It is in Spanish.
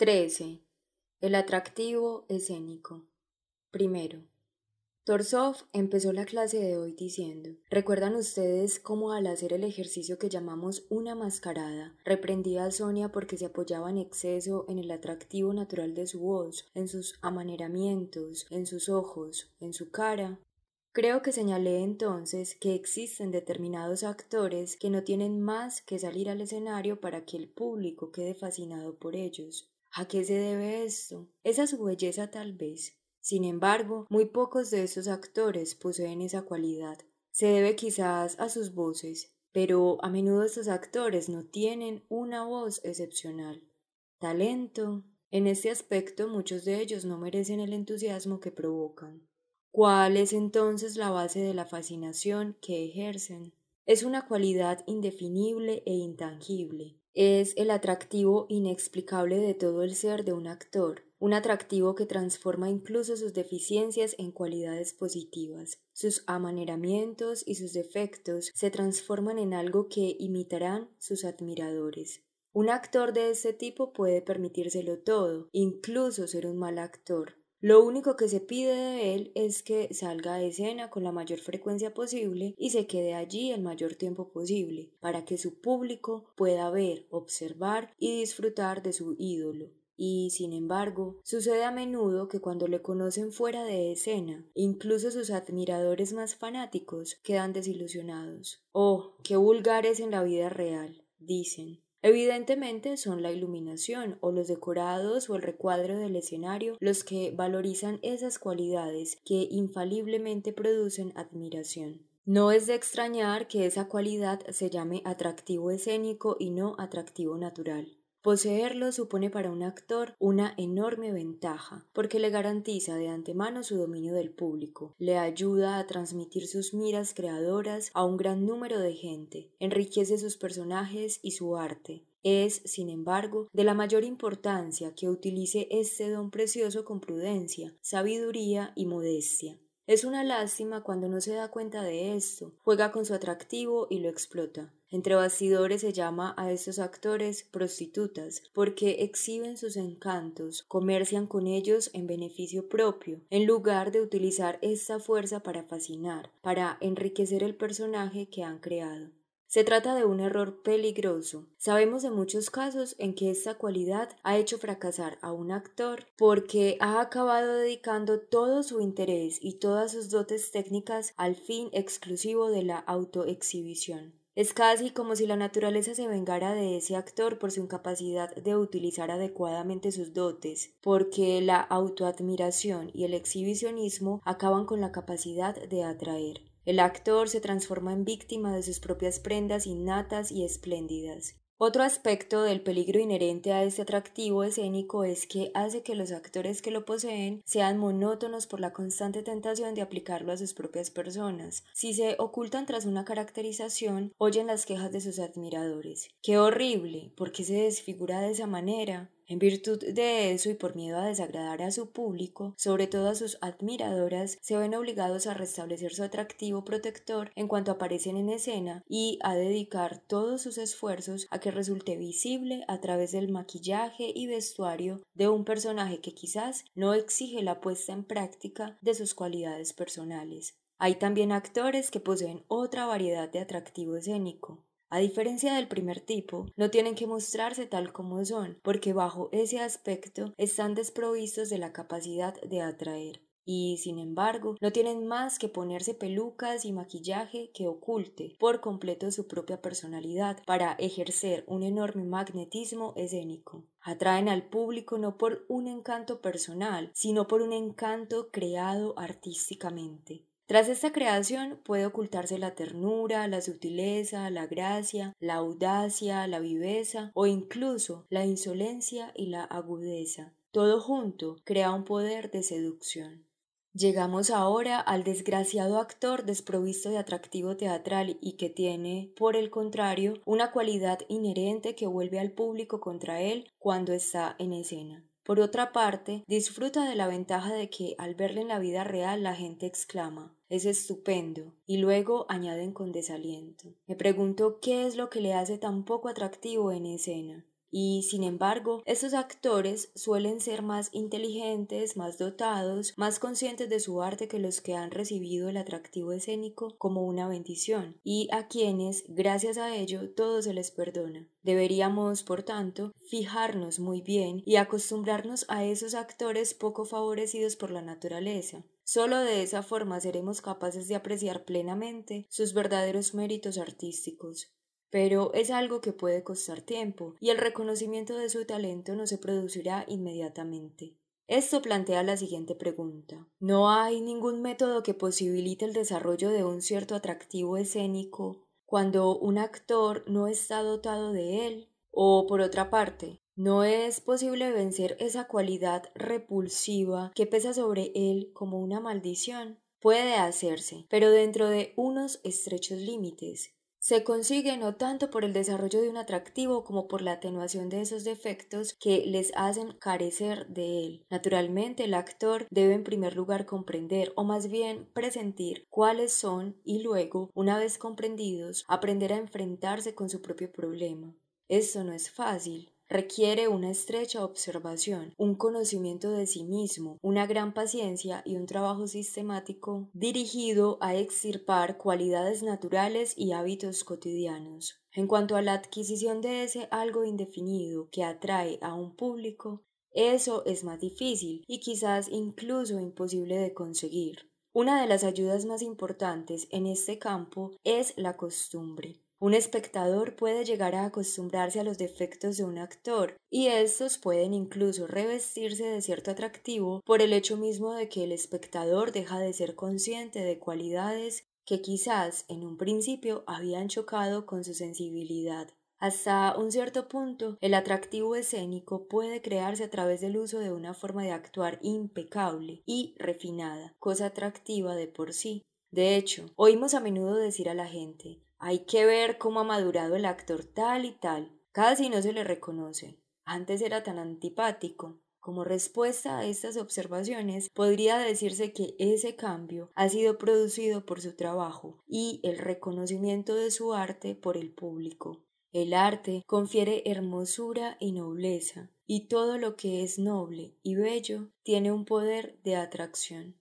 13. El atractivo escénico. Primero. Torsov empezó la clase de hoy diciendo, ¿recuerdan ustedes cómo al hacer el ejercicio que llamamos una mascarada, reprendía a Sonia porque se apoyaba en exceso en el atractivo natural de su voz, en sus amaneramientos, en sus ojos, en su cara? Creo que señalé entonces que existen determinados actores que no tienen más que salir al escenario para que el público quede fascinado por ellos. ¿A qué se debe esto? Esa su belleza tal vez. Sin embargo, muy pocos de esos actores poseen esa cualidad. Se debe quizás a sus voces, pero a menudo esos actores no tienen una voz excepcional. Talento. En este aspecto muchos de ellos no merecen el entusiasmo que provocan. ¿Cuál es entonces la base de la fascinación que ejercen? Es una cualidad indefinible e intangible, es el atractivo inexplicable de todo el ser de un actor, un atractivo que transforma incluso sus deficiencias en cualidades positivas. Sus amaneramientos y sus defectos se transforman en algo que imitarán sus admiradores. Un actor de ese tipo puede permitírselo todo, incluso ser un mal actor, lo único que se pide de él es que salga de escena con la mayor frecuencia posible y se quede allí el mayor tiempo posible, para que su público pueda ver, observar y disfrutar de su ídolo. Y, sin embargo, sucede a menudo que cuando le conocen fuera de escena, incluso sus admiradores más fanáticos quedan desilusionados. Oh, qué vulgares en la vida real, dicen. Evidentemente son la iluminación o los decorados o el recuadro del escenario los que valorizan esas cualidades que infaliblemente producen admiración. No es de extrañar que esa cualidad se llame atractivo escénico y no atractivo natural. Poseerlo supone para un actor una enorme ventaja, porque le garantiza de antemano su dominio del público, le ayuda a transmitir sus miras creadoras a un gran número de gente, enriquece sus personajes y su arte, es, sin embargo, de la mayor importancia que utilice este don precioso con prudencia, sabiduría y modestia. Es una lástima cuando no se da cuenta de esto, juega con su atractivo y lo explota. Entre bastidores se llama a estos actores prostitutas porque exhiben sus encantos, comercian con ellos en beneficio propio, en lugar de utilizar esta fuerza para fascinar, para enriquecer el personaje que han creado. Se trata de un error peligroso. Sabemos de muchos casos en que esta cualidad ha hecho fracasar a un actor porque ha acabado dedicando todo su interés y todas sus dotes técnicas al fin exclusivo de la autoexhibición. Es casi como si la naturaleza se vengara de ese actor por su incapacidad de utilizar adecuadamente sus dotes, porque la autoadmiración y el exhibicionismo acaban con la capacidad de atraer. El actor se transforma en víctima de sus propias prendas innatas y espléndidas. Otro aspecto del peligro inherente a este atractivo escénico es que hace que los actores que lo poseen sean monótonos por la constante tentación de aplicarlo a sus propias personas. Si se ocultan tras una caracterización, oyen las quejas de sus admiradores. ¡Qué horrible! ¿Por qué se desfigura de esa manera? En virtud de eso y por miedo a desagradar a su público, sobre todo a sus admiradoras, se ven obligados a restablecer su atractivo protector en cuanto aparecen en escena y a dedicar todos sus esfuerzos a que resulte visible a través del maquillaje y vestuario de un personaje que quizás no exige la puesta en práctica de sus cualidades personales. Hay también actores que poseen otra variedad de atractivo escénico. A diferencia del primer tipo, no tienen que mostrarse tal como son, porque bajo ese aspecto están desprovistos de la capacidad de atraer y sin embargo no tienen más que ponerse pelucas y maquillaje que oculte por completo su propia personalidad para ejercer un enorme magnetismo escénico. Atraen al público no por un encanto personal, sino por un encanto creado artísticamente. Tras esta creación puede ocultarse la ternura, la sutileza, la gracia, la audacia, la viveza o incluso la insolencia y la agudeza. Todo junto crea un poder de seducción. Llegamos ahora al desgraciado actor desprovisto de atractivo teatral y que tiene, por el contrario, una cualidad inherente que vuelve al público contra él cuando está en escena. Por otra parte, disfruta de la ventaja de que al verle en la vida real la gente exclama es estupendo, y luego añaden con desaliento. Me pregunto qué es lo que le hace tan poco atractivo en escena. Y sin embargo, esos actores suelen ser más inteligentes, más dotados, más conscientes de su arte que los que han recibido el atractivo escénico como una bendición, y a quienes, gracias a ello, todo se les perdona. Deberíamos, por tanto, fijarnos muy bien y acostumbrarnos a esos actores poco favorecidos por la naturaleza. Solo de esa forma seremos capaces de apreciar plenamente sus verdaderos méritos artísticos pero es algo que puede costar tiempo y el reconocimiento de su talento no se producirá inmediatamente. Esto plantea la siguiente pregunta. ¿No hay ningún método que posibilite el desarrollo de un cierto atractivo escénico cuando un actor no está dotado de él? O, por otra parte, ¿no es posible vencer esa cualidad repulsiva que pesa sobre él como una maldición? Puede hacerse, pero dentro de unos estrechos límites, se consigue no tanto por el desarrollo de un atractivo como por la atenuación de esos defectos que les hacen carecer de él. Naturalmente, el actor debe en primer lugar comprender o más bien presentir cuáles son y luego, una vez comprendidos, aprender a enfrentarse con su propio problema. Esto no es fácil, requiere una estrecha observación, un conocimiento de sí mismo, una gran paciencia y un trabajo sistemático dirigido a extirpar cualidades naturales y hábitos cotidianos. En cuanto a la adquisición de ese algo indefinido que atrae a un público, eso es más difícil y quizás incluso imposible de conseguir. Una de las ayudas más importantes en este campo es la costumbre. Un espectador puede llegar a acostumbrarse a los defectos de un actor, y estos pueden incluso revestirse de cierto atractivo por el hecho mismo de que el espectador deja de ser consciente de cualidades que quizás en un principio habían chocado con su sensibilidad. Hasta un cierto punto, el atractivo escénico puede crearse a través del uso de una forma de actuar impecable y refinada, cosa atractiva de por sí. De hecho, oímos a menudo decir a la gente hay que ver cómo ha madurado el actor tal y tal. Casi no se le reconoce. Antes era tan antipático. Como respuesta a estas observaciones, podría decirse que ese cambio ha sido producido por su trabajo y el reconocimiento de su arte por el público. El arte confiere hermosura y nobleza, y todo lo que es noble y bello tiene un poder de atracción.